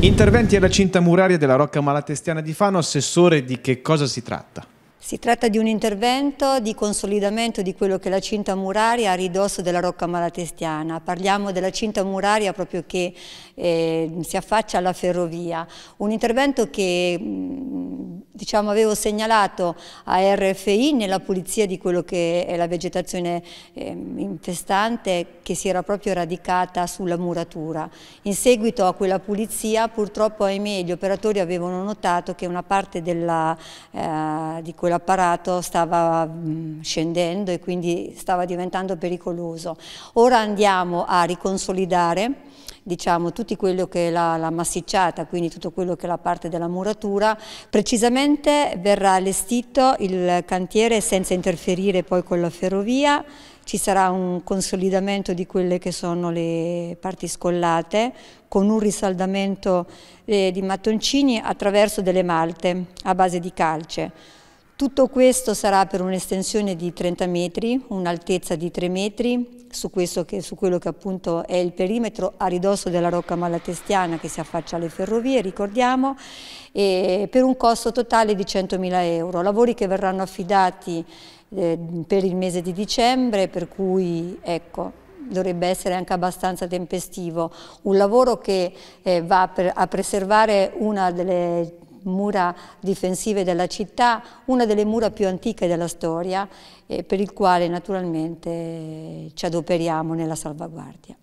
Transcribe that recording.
Interventi alla cinta muraria della Rocca Malatestiana di Fano, assessore di che cosa si tratta? Si tratta di un intervento di consolidamento di quello che è la cinta muraria a ridosso della Rocca Malatestiana. Parliamo della cinta muraria proprio che eh, si affaccia alla ferrovia. Un intervento che mm, diciamo, avevo segnalato a RFI nella pulizia di quello che è la vegetazione eh, infestante che si era proprio radicata sulla muratura. In seguito a quella pulizia purtroppo ahimè gli operatori avevano notato che una parte della, eh, di quell'apparato stava mh, scendendo e quindi stava diventando pericoloso. Ora andiamo a riconsolidare diciamo, tutto quello che è la, la, massicciata, quindi tutto quello che è la parte della muratura. Precisamente verrà allestito il cantiere senza interferire poi con la ferrovia, ci sarà un consolidamento di quelle che sono le parti scollate con un risaldamento eh, di mattoncini attraverso delle malte a base di calce. Tutto questo sarà per un'estensione di 30 metri, un'altezza di 3 metri, su, che, su, quello che appunto è il perimetro a ridosso della Rocca Malatestiana che si affaccia alle ferrovie, ricordiamo, e per un costo totale di 100.000 euro. Lavori che verranno affidati eh, per il mese di dicembre, per cui ecco, dovrebbe essere anche abbastanza tempestivo, un lavoro che eh, va per, a preservare una delle mura difensive della città, una delle mura più antiche della storia, eh, per il quale naturalmente ci adoperiamo nella salvaguardia.